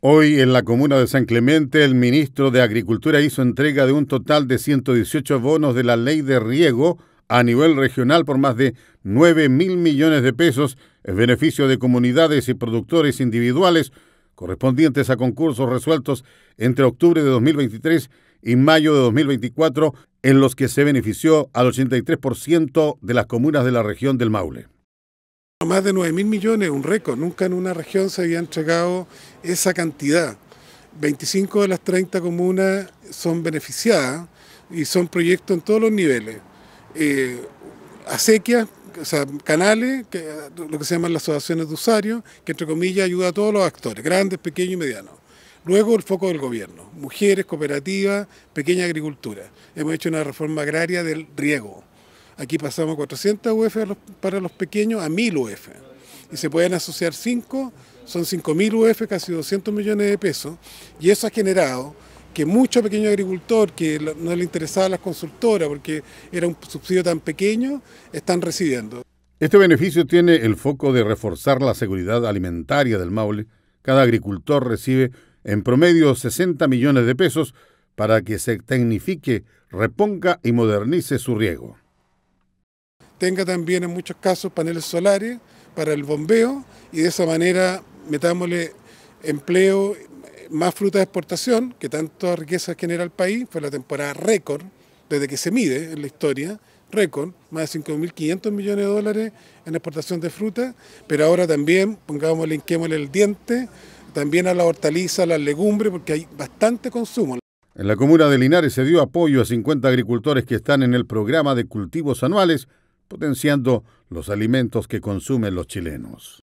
Hoy en la comuna de San Clemente, el ministro de Agricultura hizo entrega de un total de 118 bonos de la ley de riego a nivel regional por más de 9 mil millones de pesos en beneficio de comunidades y productores individuales correspondientes a concursos resueltos entre octubre de 2023 y mayo de 2024, en los que se benefició al 83% de las comunas de la región del Maule más de 9 mil millones, un récord. Nunca en una región se había entregado esa cantidad. 25 de las 30 comunas son beneficiadas y son proyectos en todos los niveles. Eh, acequias, o sea, canales, lo que se llaman las asociaciones de usuarios, que entre comillas ayuda a todos los actores, grandes, pequeños y medianos. Luego el foco del gobierno, mujeres, cooperativas, pequeña agricultura. Hemos hecho una reforma agraria del riego Aquí pasamos 400 UF para los pequeños a 1000 UF. Y se pueden asociar 5, son 5000 UF, casi 200 millones de pesos. Y eso ha generado que mucho pequeño agricultor que no le interesaba las consultoras porque era un subsidio tan pequeño, están recibiendo. Este beneficio tiene el foco de reforzar la seguridad alimentaria del Maule. Cada agricultor recibe en promedio 60 millones de pesos para que se tecnifique, reponga y modernice su riego tenga también en muchos casos paneles solares para el bombeo y de esa manera metámosle empleo, más fruta de exportación, que tanto riqueza genera el país, fue la temporada récord, desde que se mide en la historia, récord, más de 5.500 millones de dólares en exportación de fruta, pero ahora también, pongámosle, inquémosle el diente, también a la hortaliza, a las legumbres, porque hay bastante consumo. En la comuna de Linares se dio apoyo a 50 agricultores que están en el programa de cultivos anuales potenciando los alimentos que consumen los chilenos.